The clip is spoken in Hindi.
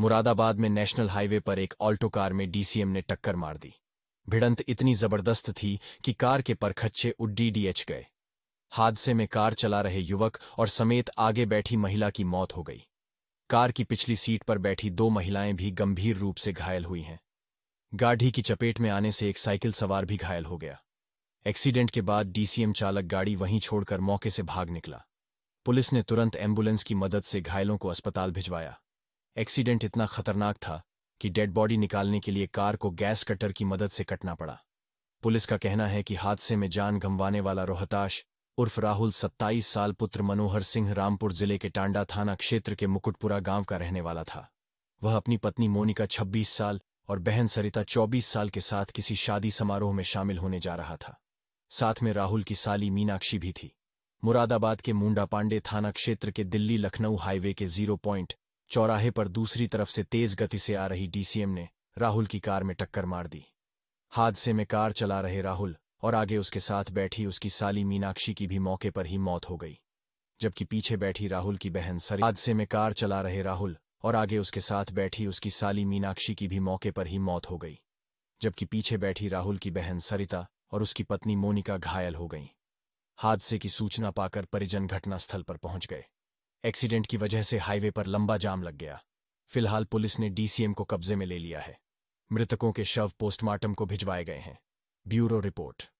मुरादाबाद में नेशनल हाईवे पर एक ऑल्टो कार में डीसीएम ने टक्कर मार दी भिड़ंत इतनी जबरदस्त थी कि कार के परखच्चे उड्डी डीएच गए हादसे में कार चला रहे युवक और समेत आगे बैठी महिला की मौत हो गई कार की पिछली सीट पर बैठी दो महिलाएं भी गंभीर रूप से घायल हुई हैं गाढ़ी की चपेट में आने से एक साइकिल सवार भी घायल हो गया एक्सीडेंट के बाद डीसीएम चालक गाड़ी वहीं छोड़कर मौके से भाग निकला पुलिस ने तुरंत एम्बुलेंस की मदद से घायलों को अस्पताल भिजवाया एक्सीडेंट इतना खतरनाक था कि डेड बॉडी निकालने के लिए कार को गैस कटर की मदद से कटना पड़ा पुलिस का कहना है कि हादसे में जान गंवाने वाला रोहताश उर्फ राहुल 27 साल पुत्र मनोहर सिंह रामपुर जिले के टांडा थाना क्षेत्र के मुकुटपुरा गांव का रहने वाला था वह अपनी पत्नी मोनिका 26 साल और बहन सरिता 24 साल के साथ किसी शादी समारोह में शामिल होने जा रहा था साथ में राहुल की साली मीनाक्षी भी थी मुरादाबाद के मुंडा पांडे थाना क्षेत्र के दिल्ली लखनऊ हाईवे के जीरो पॉइंट चौराहे पर दूसरी तरफ से तेज गति से आ रही डीसीएम ने राहुल की कार में टक्कर मार दी हादसे में कार चला रहे राहुल और आगे उसके साथ बैठी उसकी साली मीनाक्षी की भी मौके पर ही मौत हो गई जबकि पीछे बैठी राहुल की बहन सरी हादसे में कार चला रहे राहुल और आगे उसके साथ बैठी उसकी साली मीनाक्षी की भी मौके पर ही मौत हो गई जबकि पीछे बैठी राहुल की बहन सरिता और उसकी पत्नी मोनिका घायल हो गईं। हादसे की सूचना पाकर परिजन घटनास्थल पर पहुंच गए एक्सीडेंट की वजह से हाईवे पर लंबा जाम लग गया फिलहाल पुलिस ने डीसीएम को कब्जे में ले लिया है मृतकों के शव पोस्टमार्टम को भिजवाए गए हैं ब्यूरो रिपोर्ट